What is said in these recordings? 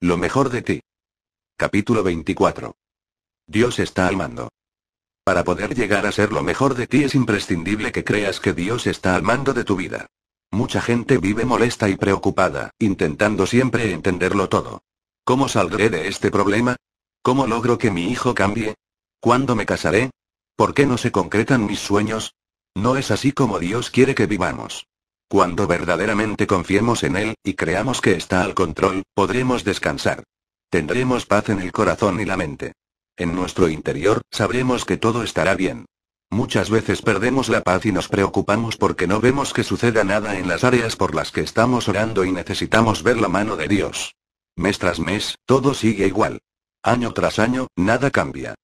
Lo mejor de ti. Capítulo 24. Dios está al mando. Para poder llegar a ser lo mejor de ti es imprescindible que creas que Dios está al mando de tu vida. Mucha gente vive molesta y preocupada, intentando siempre entenderlo todo. ¿Cómo saldré de este problema? ¿Cómo logro que mi hijo cambie? ¿Cuándo me casaré? ¿Por qué no se concretan mis sueños? No es así como Dios quiere que vivamos. Cuando verdaderamente confiemos en Él, y creamos que está al control, podremos descansar. Tendremos paz en el corazón y la mente. En nuestro interior, sabremos que todo estará bien. Muchas veces perdemos la paz y nos preocupamos porque no vemos que suceda nada en las áreas por las que estamos orando y necesitamos ver la mano de Dios. Mes tras mes, todo sigue igual. Año tras año, nada cambia.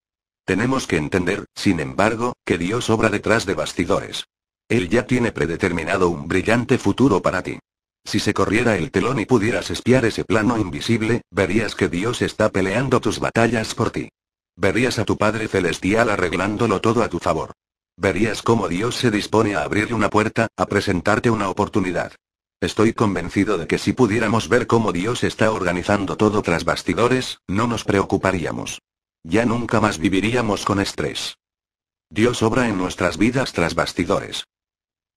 Tenemos que entender, sin embargo, que Dios obra detrás de bastidores. Él ya tiene predeterminado un brillante futuro para ti. Si se corriera el telón y pudieras espiar ese plano invisible, verías que Dios está peleando tus batallas por ti. Verías a tu Padre Celestial arreglándolo todo a tu favor. Verías cómo Dios se dispone a abrir una puerta, a presentarte una oportunidad. Estoy convencido de que si pudiéramos ver cómo Dios está organizando todo tras bastidores, no nos preocuparíamos. Ya nunca más viviríamos con estrés. Dios obra en nuestras vidas tras bastidores.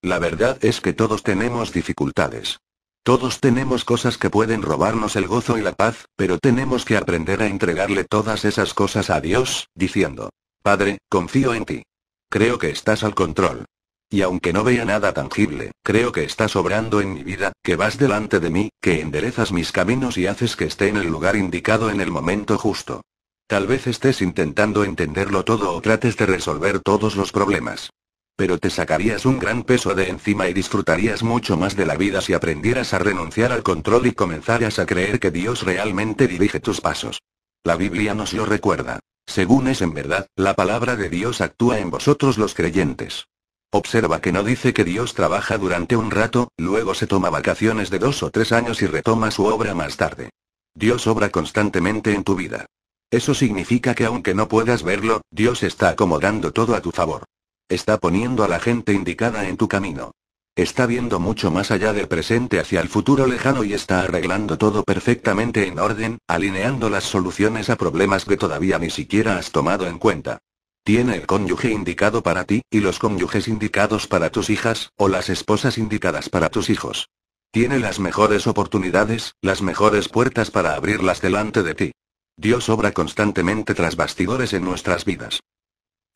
La verdad es que todos tenemos dificultades. Todos tenemos cosas que pueden robarnos el gozo y la paz, pero tenemos que aprender a entregarle todas esas cosas a Dios, diciendo, Padre, confío en ti. Creo que estás al control. Y aunque no vea nada tangible, creo que estás obrando en mi vida, que vas delante de mí, que enderezas mis caminos y haces que esté en el lugar indicado en el momento justo. Tal vez estés intentando entenderlo todo o trates de resolver todos los problemas. Pero te sacarías un gran peso de encima y disfrutarías mucho más de la vida si aprendieras a renunciar al control y comenzaras a creer que Dios realmente dirige tus pasos. La Biblia nos lo recuerda. Según es en verdad, la palabra de Dios actúa en vosotros los creyentes. Observa que no dice que Dios trabaja durante un rato, luego se toma vacaciones de dos o tres años y retoma su obra más tarde. Dios obra constantemente en tu vida. Eso significa que aunque no puedas verlo, Dios está acomodando todo a tu favor. Está poniendo a la gente indicada en tu camino. Está viendo mucho más allá del presente hacia el futuro lejano y está arreglando todo perfectamente en orden, alineando las soluciones a problemas que todavía ni siquiera has tomado en cuenta. Tiene el cónyuge indicado para ti, y los cónyuges indicados para tus hijas, o las esposas indicadas para tus hijos. Tiene las mejores oportunidades, las mejores puertas para abrirlas delante de ti. Dios obra constantemente tras bastidores en nuestras vidas.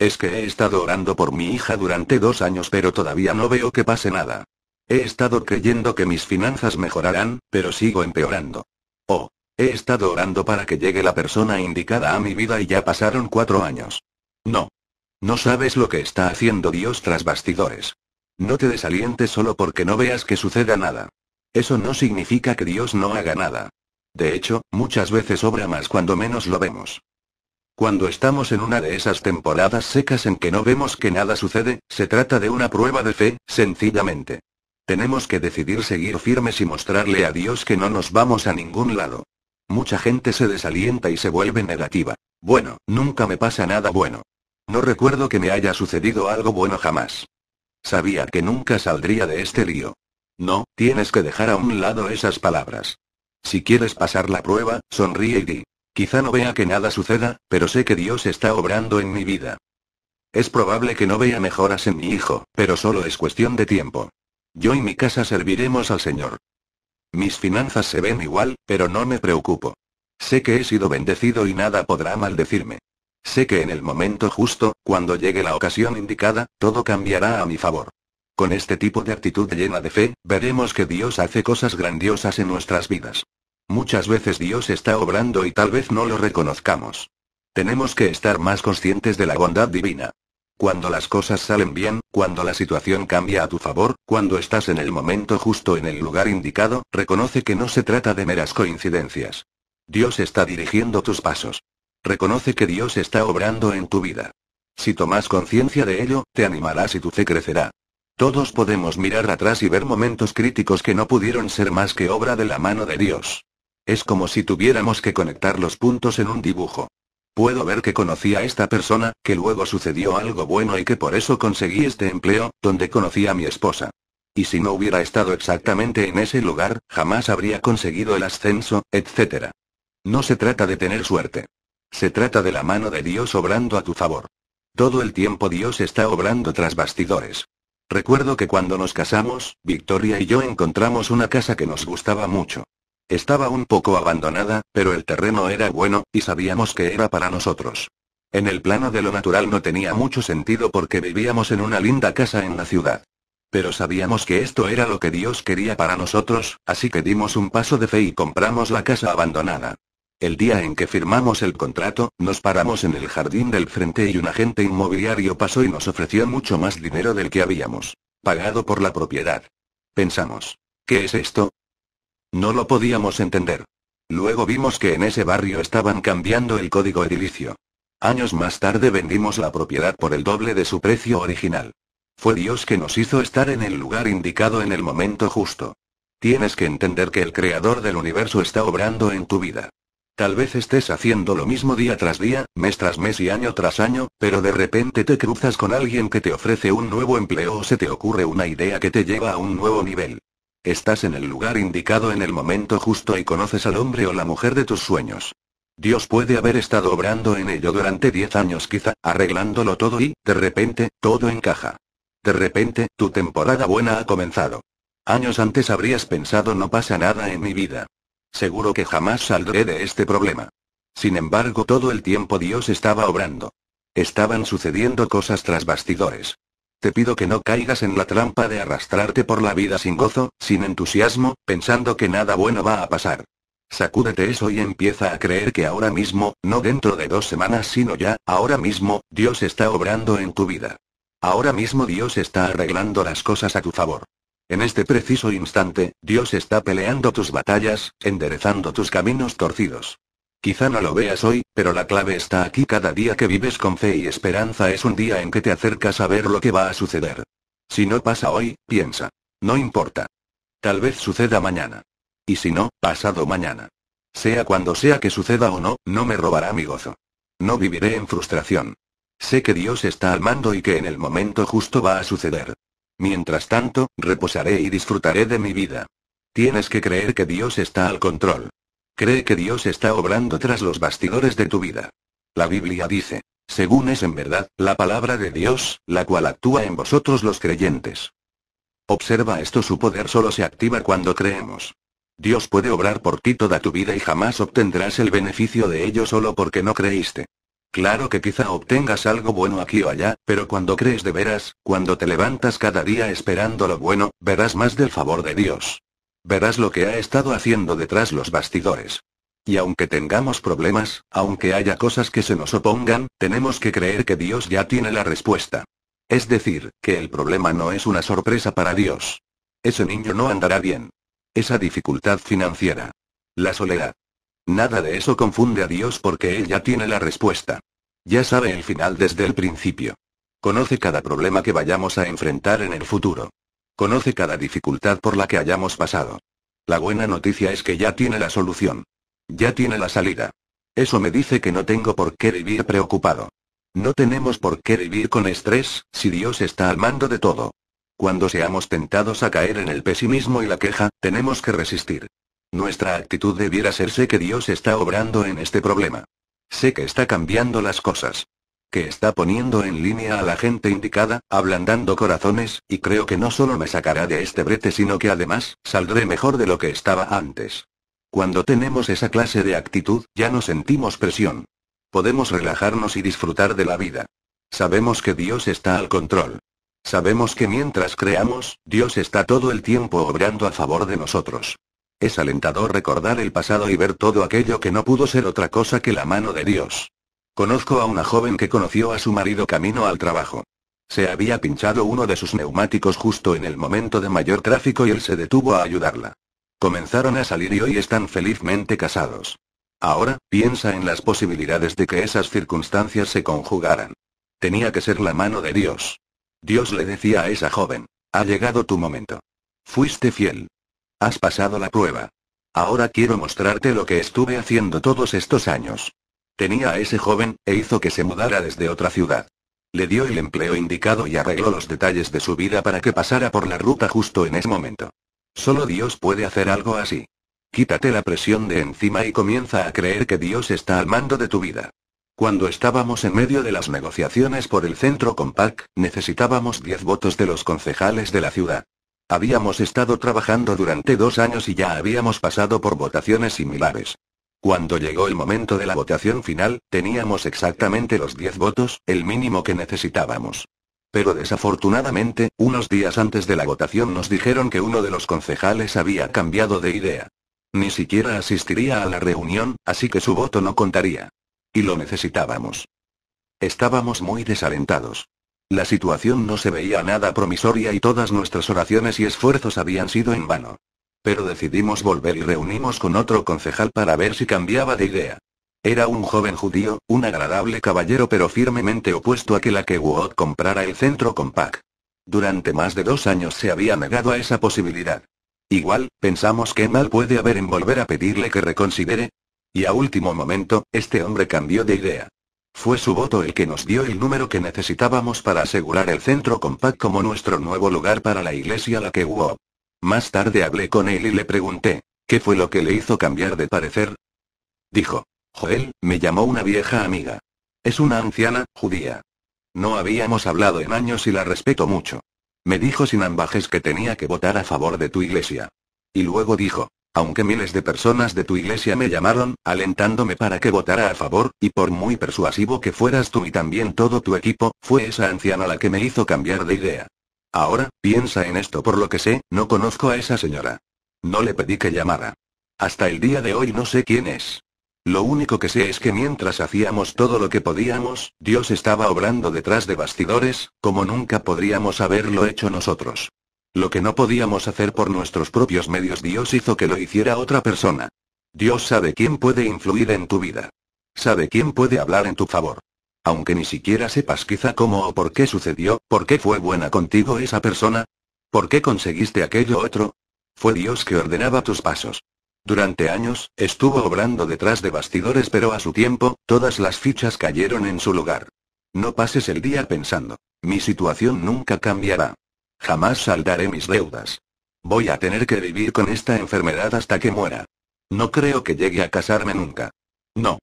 Es que he estado orando por mi hija durante dos años pero todavía no veo que pase nada. He estado creyendo que mis finanzas mejorarán, pero sigo empeorando. Oh. He estado orando para que llegue la persona indicada a mi vida y ya pasaron cuatro años. No. No sabes lo que está haciendo Dios tras bastidores. No te desalientes solo porque no veas que suceda nada. Eso no significa que Dios no haga nada. De hecho, muchas veces obra más cuando menos lo vemos. Cuando estamos en una de esas temporadas secas en que no vemos que nada sucede, se trata de una prueba de fe, sencillamente. Tenemos que decidir seguir firmes y mostrarle a Dios que no nos vamos a ningún lado. Mucha gente se desalienta y se vuelve negativa. Bueno, nunca me pasa nada bueno. No recuerdo que me haya sucedido algo bueno jamás. Sabía que nunca saldría de este lío. No, tienes que dejar a un lado esas palabras. Si quieres pasar la prueba, sonríe y di, Quizá no vea que nada suceda, pero sé que Dios está obrando en mi vida. Es probable que no vea mejoras en mi hijo, pero solo es cuestión de tiempo. Yo y mi casa serviremos al Señor. Mis finanzas se ven igual, pero no me preocupo. Sé que he sido bendecido y nada podrá maldecirme. Sé que en el momento justo, cuando llegue la ocasión indicada, todo cambiará a mi favor. Con este tipo de actitud llena de fe, veremos que Dios hace cosas grandiosas en nuestras vidas. Muchas veces Dios está obrando y tal vez no lo reconozcamos. Tenemos que estar más conscientes de la bondad divina. Cuando las cosas salen bien, cuando la situación cambia a tu favor, cuando estás en el momento justo en el lugar indicado, reconoce que no se trata de meras coincidencias. Dios está dirigiendo tus pasos. Reconoce que Dios está obrando en tu vida. Si tomas conciencia de ello, te animarás y tu fe crecerá. Todos podemos mirar atrás y ver momentos críticos que no pudieron ser más que obra de la mano de Dios. Es como si tuviéramos que conectar los puntos en un dibujo. Puedo ver que conocí a esta persona, que luego sucedió algo bueno y que por eso conseguí este empleo, donde conocí a mi esposa. Y si no hubiera estado exactamente en ese lugar, jamás habría conseguido el ascenso, etc. No se trata de tener suerte. Se trata de la mano de Dios obrando a tu favor. Todo el tiempo Dios está obrando tras bastidores. Recuerdo que cuando nos casamos, Victoria y yo encontramos una casa que nos gustaba mucho. Estaba un poco abandonada, pero el terreno era bueno, y sabíamos que era para nosotros. En el plano de lo natural no tenía mucho sentido porque vivíamos en una linda casa en la ciudad. Pero sabíamos que esto era lo que Dios quería para nosotros, así que dimos un paso de fe y compramos la casa abandonada. El día en que firmamos el contrato, nos paramos en el jardín del frente y un agente inmobiliario pasó y nos ofreció mucho más dinero del que habíamos pagado por la propiedad. Pensamos, ¿qué es esto? No lo podíamos entender. Luego vimos que en ese barrio estaban cambiando el código edilicio. Años más tarde vendimos la propiedad por el doble de su precio original. Fue Dios que nos hizo estar en el lugar indicado en el momento justo. Tienes que entender que el creador del universo está obrando en tu vida. Tal vez estés haciendo lo mismo día tras día, mes tras mes y año tras año, pero de repente te cruzas con alguien que te ofrece un nuevo empleo o se te ocurre una idea que te lleva a un nuevo nivel. Estás en el lugar indicado en el momento justo y conoces al hombre o la mujer de tus sueños. Dios puede haber estado obrando en ello durante 10 años quizá, arreglándolo todo y, de repente, todo encaja. De repente, tu temporada buena ha comenzado. Años antes habrías pensado no pasa nada en mi vida. Seguro que jamás saldré de este problema. Sin embargo, todo el tiempo Dios estaba obrando. Estaban sucediendo cosas tras bastidores. Te pido que no caigas en la trampa de arrastrarte por la vida sin gozo, sin entusiasmo, pensando que nada bueno va a pasar. Sacúdete eso y empieza a creer que ahora mismo, no dentro de dos semanas sino ya, ahora mismo, Dios está obrando en tu vida. Ahora mismo Dios está arreglando las cosas a tu favor. En este preciso instante, Dios está peleando tus batallas, enderezando tus caminos torcidos. Quizá no lo veas hoy, pero la clave está aquí cada día que vives con fe y esperanza es un día en que te acercas a ver lo que va a suceder. Si no pasa hoy, piensa. No importa. Tal vez suceda mañana. Y si no, pasado mañana. Sea cuando sea que suceda o no, no me robará mi gozo. No viviré en frustración. Sé que Dios está al mando y que en el momento justo va a suceder. Mientras tanto, reposaré y disfrutaré de mi vida. Tienes que creer que Dios está al control. Cree que Dios está obrando tras los bastidores de tu vida. La Biblia dice, según es en verdad, la palabra de Dios, la cual actúa en vosotros los creyentes. Observa esto, su poder solo se activa cuando creemos. Dios puede obrar por ti toda tu vida y jamás obtendrás el beneficio de ello solo porque no creíste. Claro que quizá obtengas algo bueno aquí o allá, pero cuando crees de veras, cuando te levantas cada día esperando lo bueno, verás más del favor de Dios. Verás lo que ha estado haciendo detrás los bastidores. Y aunque tengamos problemas, aunque haya cosas que se nos opongan, tenemos que creer que Dios ya tiene la respuesta. Es decir, que el problema no es una sorpresa para Dios. Ese niño no andará bien. Esa dificultad financiera. La soledad. Nada de eso confunde a Dios porque Él ya tiene la respuesta. Ya sabe el final desde el principio. Conoce cada problema que vayamos a enfrentar en el futuro. Conoce cada dificultad por la que hayamos pasado. La buena noticia es que ya tiene la solución. Ya tiene la salida. Eso me dice que no tengo por qué vivir preocupado. No tenemos por qué vivir con estrés, si Dios está al mando de todo. Cuando seamos tentados a caer en el pesimismo y la queja, tenemos que resistir. Nuestra actitud debiera ser sé que Dios está obrando en este problema. Sé que está cambiando las cosas que está poniendo en línea a la gente indicada, ablandando corazones, y creo que no solo me sacará de este brete sino que además, saldré mejor de lo que estaba antes. Cuando tenemos esa clase de actitud, ya no sentimos presión. Podemos relajarnos y disfrutar de la vida. Sabemos que Dios está al control. Sabemos que mientras creamos, Dios está todo el tiempo obrando a favor de nosotros. Es alentador recordar el pasado y ver todo aquello que no pudo ser otra cosa que la mano de Dios. Conozco a una joven que conoció a su marido camino al trabajo. Se había pinchado uno de sus neumáticos justo en el momento de mayor tráfico y él se detuvo a ayudarla. Comenzaron a salir y hoy están felizmente casados. Ahora, piensa en las posibilidades de que esas circunstancias se conjugaran. Tenía que ser la mano de Dios. Dios le decía a esa joven, ha llegado tu momento. Fuiste fiel. Has pasado la prueba. Ahora quiero mostrarte lo que estuve haciendo todos estos años. Tenía a ese joven, e hizo que se mudara desde otra ciudad. Le dio el empleo indicado y arregló los detalles de su vida para que pasara por la ruta justo en ese momento. Solo Dios puede hacer algo así. Quítate la presión de encima y comienza a creer que Dios está al mando de tu vida. Cuando estábamos en medio de las negociaciones por el centro Compact, necesitábamos 10 votos de los concejales de la ciudad. Habíamos estado trabajando durante dos años y ya habíamos pasado por votaciones similares. Cuando llegó el momento de la votación final, teníamos exactamente los 10 votos, el mínimo que necesitábamos. Pero desafortunadamente, unos días antes de la votación nos dijeron que uno de los concejales había cambiado de idea. Ni siquiera asistiría a la reunión, así que su voto no contaría. Y lo necesitábamos. Estábamos muy desalentados. La situación no se veía nada promisoria y todas nuestras oraciones y esfuerzos habían sido en vano. Pero decidimos volver y reunimos con otro concejal para ver si cambiaba de idea. Era un joven judío, un agradable caballero pero firmemente opuesto a que la que comprara el centro Compact. Durante más de dos años se había negado a esa posibilidad. Igual, pensamos que mal puede haber en volver a pedirle que reconsidere. Y a último momento, este hombre cambió de idea. Fue su voto el que nos dio el número que necesitábamos para asegurar el centro Compact como nuestro nuevo lugar para la iglesia la que más tarde hablé con él y le pregunté, ¿qué fue lo que le hizo cambiar de parecer? Dijo, Joel, me llamó una vieja amiga. Es una anciana, judía. No habíamos hablado en años y la respeto mucho. Me dijo sin ambajes que tenía que votar a favor de tu iglesia. Y luego dijo, aunque miles de personas de tu iglesia me llamaron, alentándome para que votara a favor, y por muy persuasivo que fueras tú y también todo tu equipo, fue esa anciana la que me hizo cambiar de idea. Ahora, piensa en esto por lo que sé, no conozco a esa señora. No le pedí que llamara. Hasta el día de hoy no sé quién es. Lo único que sé es que mientras hacíamos todo lo que podíamos, Dios estaba obrando detrás de bastidores, como nunca podríamos haberlo hecho nosotros. Lo que no podíamos hacer por nuestros propios medios Dios hizo que lo hiciera otra persona. Dios sabe quién puede influir en tu vida. Sabe quién puede hablar en tu favor. Aunque ni siquiera sepas quizá cómo o por qué sucedió, por qué fue buena contigo esa persona, por qué conseguiste aquello otro. Fue Dios que ordenaba tus pasos. Durante años, estuvo obrando detrás de bastidores pero a su tiempo, todas las fichas cayeron en su lugar. No pases el día pensando, mi situación nunca cambiará. Jamás saldaré mis deudas. Voy a tener que vivir con esta enfermedad hasta que muera. No creo que llegue a casarme nunca. No.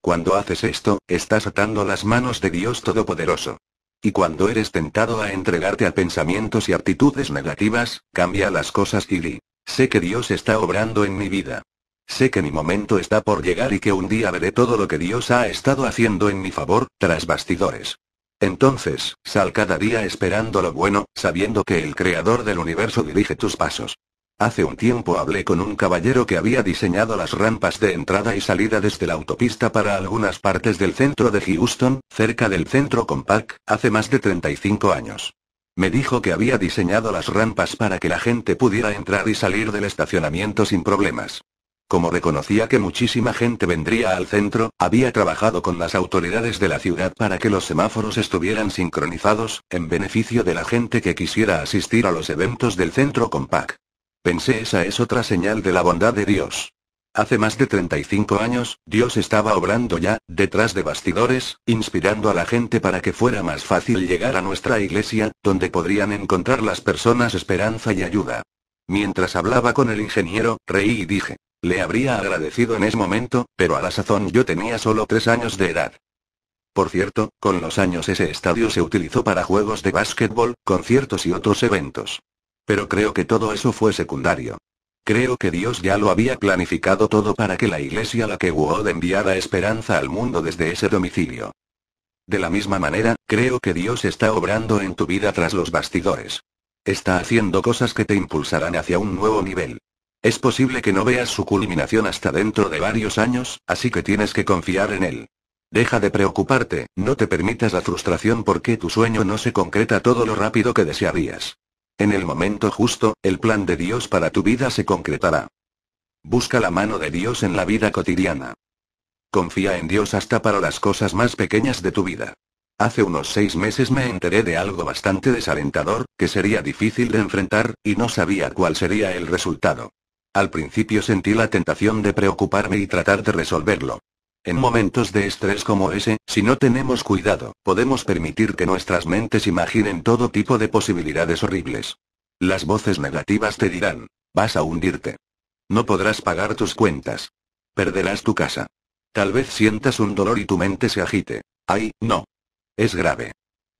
Cuando haces esto, estás atando las manos de Dios Todopoderoso. Y cuando eres tentado a entregarte a pensamientos y actitudes negativas, cambia las cosas y di, sé que Dios está obrando en mi vida. Sé que mi momento está por llegar y que un día veré todo lo que Dios ha estado haciendo en mi favor, tras bastidores. Entonces, sal cada día esperando lo bueno, sabiendo que el Creador del universo dirige tus pasos. Hace un tiempo hablé con un caballero que había diseñado las rampas de entrada y salida desde la autopista para algunas partes del centro de Houston, cerca del centro Compact, hace más de 35 años. Me dijo que había diseñado las rampas para que la gente pudiera entrar y salir del estacionamiento sin problemas. Como reconocía que muchísima gente vendría al centro, había trabajado con las autoridades de la ciudad para que los semáforos estuvieran sincronizados, en beneficio de la gente que quisiera asistir a los eventos del centro Compact. Pensé esa es otra señal de la bondad de Dios. Hace más de 35 años, Dios estaba obrando ya, detrás de bastidores, inspirando a la gente para que fuera más fácil llegar a nuestra iglesia, donde podrían encontrar las personas esperanza y ayuda. Mientras hablaba con el ingeniero, reí y dije, le habría agradecido en ese momento, pero a la sazón yo tenía solo tres años de edad. Por cierto, con los años ese estadio se utilizó para juegos de básquetbol, conciertos y otros eventos. Pero creo que todo eso fue secundario. Creo que Dios ya lo había planificado todo para que la iglesia la que Wood enviara esperanza al mundo desde ese domicilio. De la misma manera, creo que Dios está obrando en tu vida tras los bastidores. Está haciendo cosas que te impulsarán hacia un nuevo nivel. Es posible que no veas su culminación hasta dentro de varios años, así que tienes que confiar en él. Deja de preocuparte, no te permitas la frustración porque tu sueño no se concreta todo lo rápido que desearías. En el momento justo, el plan de Dios para tu vida se concretará. Busca la mano de Dios en la vida cotidiana. Confía en Dios hasta para las cosas más pequeñas de tu vida. Hace unos seis meses me enteré de algo bastante desalentador, que sería difícil de enfrentar, y no sabía cuál sería el resultado. Al principio sentí la tentación de preocuparme y tratar de resolverlo. En momentos de estrés como ese, si no tenemos cuidado, podemos permitir que nuestras mentes imaginen todo tipo de posibilidades horribles. Las voces negativas te dirán, vas a hundirte. No podrás pagar tus cuentas. Perderás tu casa. Tal vez sientas un dolor y tu mente se agite. Ay, no. Es grave.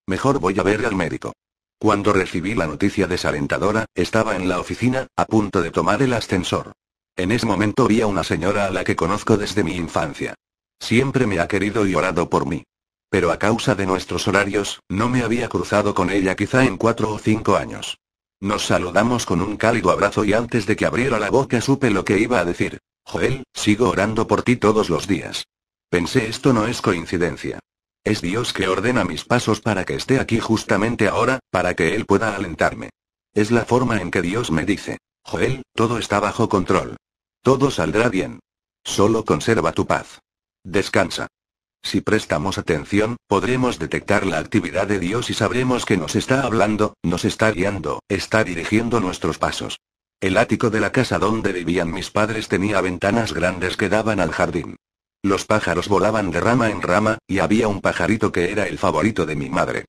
Mejor voy a ver al médico. Cuando recibí la noticia desalentadora, estaba en la oficina, a punto de tomar el ascensor. En ese momento vi a una señora a la que conozco desde mi infancia. Siempre me ha querido y orado por mí. Pero a causa de nuestros horarios, no me había cruzado con ella quizá en cuatro o cinco años. Nos saludamos con un cálido abrazo y antes de que abriera la boca supe lo que iba a decir. Joel, sigo orando por ti todos los días. Pensé esto no es coincidencia. Es Dios que ordena mis pasos para que esté aquí justamente ahora, para que Él pueda alentarme. Es la forma en que Dios me dice, Joel, todo está bajo control. Todo saldrá bien. Solo conserva tu paz. Descansa. Si prestamos atención, podremos detectar la actividad de Dios y sabremos que nos está hablando, nos está guiando, está dirigiendo nuestros pasos. El ático de la casa donde vivían mis padres tenía ventanas grandes que daban al jardín. Los pájaros volaban de rama en rama, y había un pajarito que era el favorito de mi madre.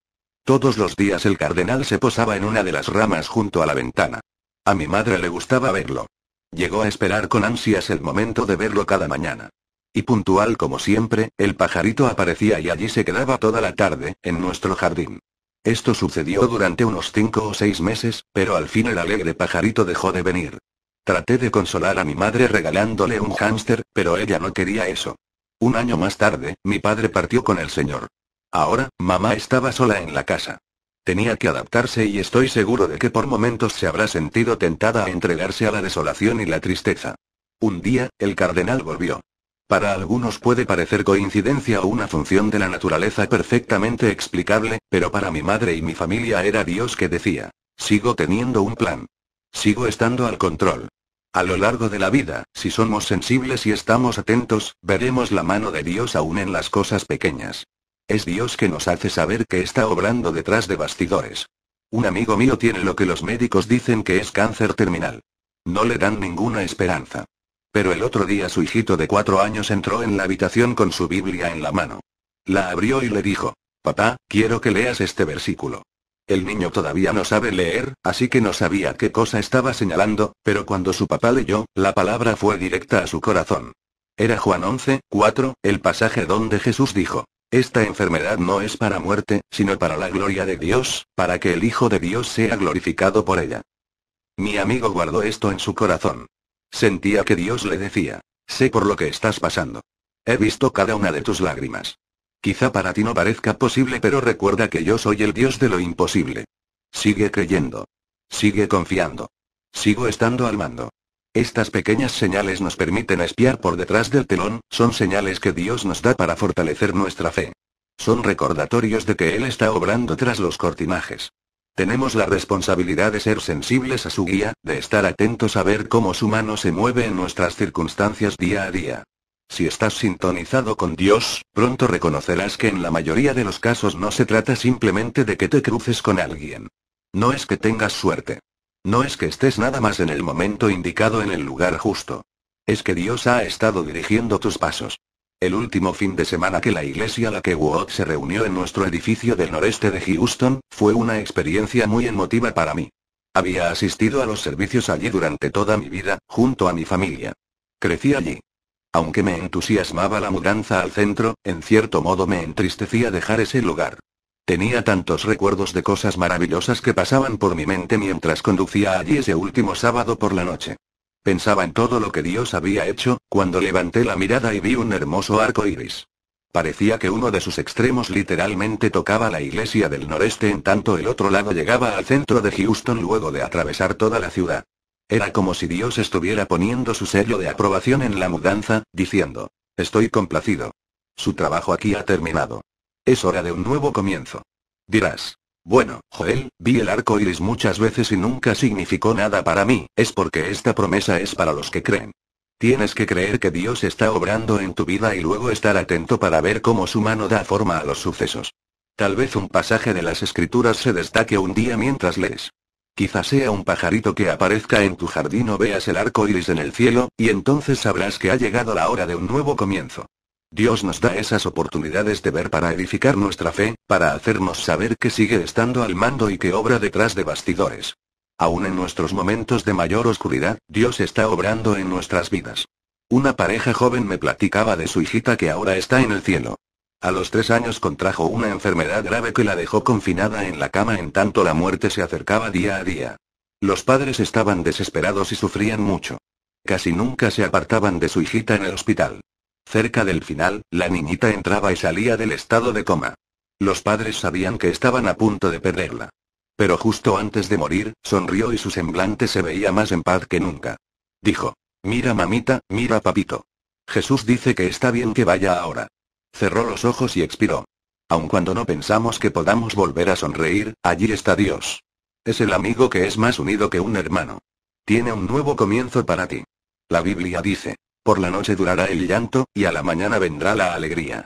Todos los días el cardenal se posaba en una de las ramas junto a la ventana. A mi madre le gustaba verlo. Llegó a esperar con ansias el momento de verlo cada mañana puntual como siempre, el pajarito aparecía y allí se quedaba toda la tarde, en nuestro jardín. Esto sucedió durante unos cinco o seis meses, pero al fin el alegre pajarito dejó de venir. Traté de consolar a mi madre regalándole un hámster, pero ella no quería eso. Un año más tarde, mi padre partió con el señor. Ahora, mamá estaba sola en la casa. Tenía que adaptarse y estoy seguro de que por momentos se habrá sentido tentada a entregarse a la desolación y la tristeza. Un día, el cardenal volvió. Para algunos puede parecer coincidencia o una función de la naturaleza perfectamente explicable, pero para mi madre y mi familia era Dios que decía, sigo teniendo un plan. Sigo estando al control. A lo largo de la vida, si somos sensibles y estamos atentos, veremos la mano de Dios aún en las cosas pequeñas. Es Dios que nos hace saber que está obrando detrás de bastidores. Un amigo mío tiene lo que los médicos dicen que es cáncer terminal. No le dan ninguna esperanza. Pero el otro día su hijito de cuatro años entró en la habitación con su Biblia en la mano. La abrió y le dijo, Papá, quiero que leas este versículo. El niño todavía no sabe leer, así que no sabía qué cosa estaba señalando, pero cuando su papá leyó, la palabra fue directa a su corazón. Era Juan 11, 4, el pasaje donde Jesús dijo, Esta enfermedad no es para muerte, sino para la gloria de Dios, para que el Hijo de Dios sea glorificado por ella. Mi amigo guardó esto en su corazón. Sentía que Dios le decía, sé por lo que estás pasando. He visto cada una de tus lágrimas. Quizá para ti no parezca posible, pero recuerda que yo soy el Dios de lo imposible. Sigue creyendo. Sigue confiando. Sigo estando al mando. Estas pequeñas señales nos permiten espiar por detrás del telón, son señales que Dios nos da para fortalecer nuestra fe. Son recordatorios de que Él está obrando tras los cortinajes. Tenemos la responsabilidad de ser sensibles a su guía, de estar atentos a ver cómo su mano se mueve en nuestras circunstancias día a día. Si estás sintonizado con Dios, pronto reconocerás que en la mayoría de los casos no se trata simplemente de que te cruces con alguien. No es que tengas suerte. No es que estés nada más en el momento indicado en el lugar justo. Es que Dios ha estado dirigiendo tus pasos. El último fin de semana que la iglesia la que Wood se reunió en nuestro edificio del noreste de Houston, fue una experiencia muy emotiva para mí. Había asistido a los servicios allí durante toda mi vida, junto a mi familia. Crecí allí. Aunque me entusiasmaba la mudanza al centro, en cierto modo me entristecía dejar ese lugar. Tenía tantos recuerdos de cosas maravillosas que pasaban por mi mente mientras conducía allí ese último sábado por la noche. Pensaba en todo lo que Dios había hecho, cuando levanté la mirada y vi un hermoso arco iris. Parecía que uno de sus extremos literalmente tocaba la iglesia del noreste en tanto el otro lado llegaba al centro de Houston luego de atravesar toda la ciudad. Era como si Dios estuviera poniendo su sello de aprobación en la mudanza, diciendo, estoy complacido. Su trabajo aquí ha terminado. Es hora de un nuevo comienzo. Dirás, bueno, Joel, vi el arco iris muchas veces y nunca significó nada para mí, es porque esta promesa es para los que creen. Tienes que creer que Dios está obrando en tu vida y luego estar atento para ver cómo su mano da forma a los sucesos. Tal vez un pasaje de las escrituras se destaque un día mientras lees. Quizá sea un pajarito que aparezca en tu jardín o veas el arco iris en el cielo, y entonces sabrás que ha llegado la hora de un nuevo comienzo. Dios nos da esas oportunidades de ver para edificar nuestra fe, para hacernos saber que sigue estando al mando y que obra detrás de bastidores. Aún en nuestros momentos de mayor oscuridad, Dios está obrando en nuestras vidas. Una pareja joven me platicaba de su hijita que ahora está en el cielo. A los tres años contrajo una enfermedad grave que la dejó confinada en la cama en tanto la muerte se acercaba día a día. Los padres estaban desesperados y sufrían mucho. Casi nunca se apartaban de su hijita en el hospital. Cerca del final, la niñita entraba y salía del estado de coma. Los padres sabían que estaban a punto de perderla. Pero justo antes de morir, sonrió y su semblante se veía más en paz que nunca. Dijo. Mira mamita, mira papito. Jesús dice que está bien que vaya ahora. Cerró los ojos y expiró. Aun cuando no pensamos que podamos volver a sonreír, allí está Dios. Es el amigo que es más unido que un hermano. Tiene un nuevo comienzo para ti. La Biblia dice, por la noche durará el llanto, y a la mañana vendrá la alegría.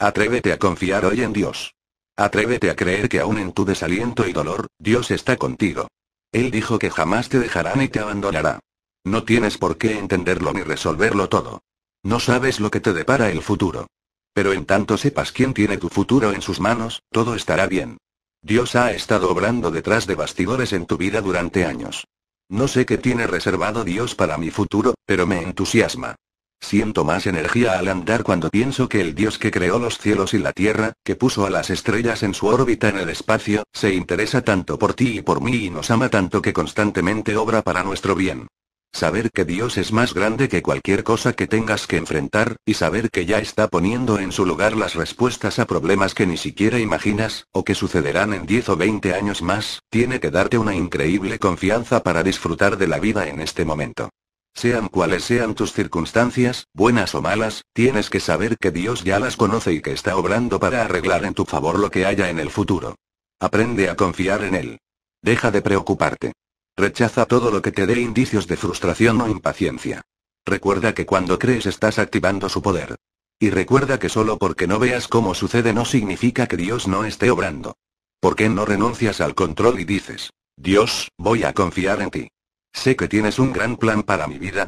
Atrévete a confiar hoy en Dios. Atrévete a creer que aún en tu desaliento y dolor, Dios está contigo. Él dijo que jamás te dejará ni te abandonará. No tienes por qué entenderlo ni resolverlo todo. No sabes lo que te depara el futuro. Pero en tanto sepas quién tiene tu futuro en sus manos, todo estará bien. Dios ha estado obrando detrás de bastidores en tu vida durante años. No sé qué tiene reservado Dios para mi futuro, pero me entusiasma. Siento más energía al andar cuando pienso que el Dios que creó los cielos y la tierra, que puso a las estrellas en su órbita en el espacio, se interesa tanto por ti y por mí y nos ama tanto que constantemente obra para nuestro bien. Saber que Dios es más grande que cualquier cosa que tengas que enfrentar, y saber que ya está poniendo en su lugar las respuestas a problemas que ni siquiera imaginas, o que sucederán en 10 o 20 años más, tiene que darte una increíble confianza para disfrutar de la vida en este momento. Sean cuales sean tus circunstancias, buenas o malas, tienes que saber que Dios ya las conoce y que está obrando para arreglar en tu favor lo que haya en el futuro. Aprende a confiar en Él. Deja de preocuparte. Rechaza todo lo que te dé indicios de frustración o impaciencia. Recuerda que cuando crees estás activando su poder. Y recuerda que solo porque no veas cómo sucede no significa que Dios no esté obrando. ¿Por qué no renuncias al control y dices, Dios, voy a confiar en ti? Sé que tienes un gran plan para mi vida.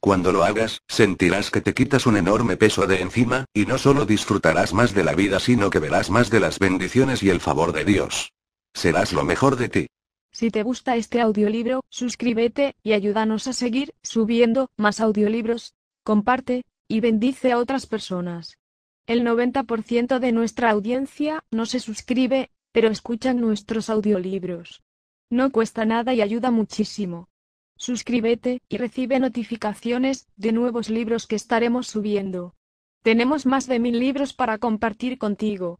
Cuando lo hagas, sentirás que te quitas un enorme peso de encima, y no solo disfrutarás más de la vida, sino que verás más de las bendiciones y el favor de Dios. Serás lo mejor de ti. Si te gusta este audiolibro, suscríbete y ayúdanos a seguir subiendo más audiolibros. Comparte y bendice a otras personas. El 90% de nuestra audiencia no se suscribe, pero escuchan nuestros audiolibros. No cuesta nada y ayuda muchísimo. Suscríbete y recibe notificaciones de nuevos libros que estaremos subiendo. Tenemos más de mil libros para compartir contigo.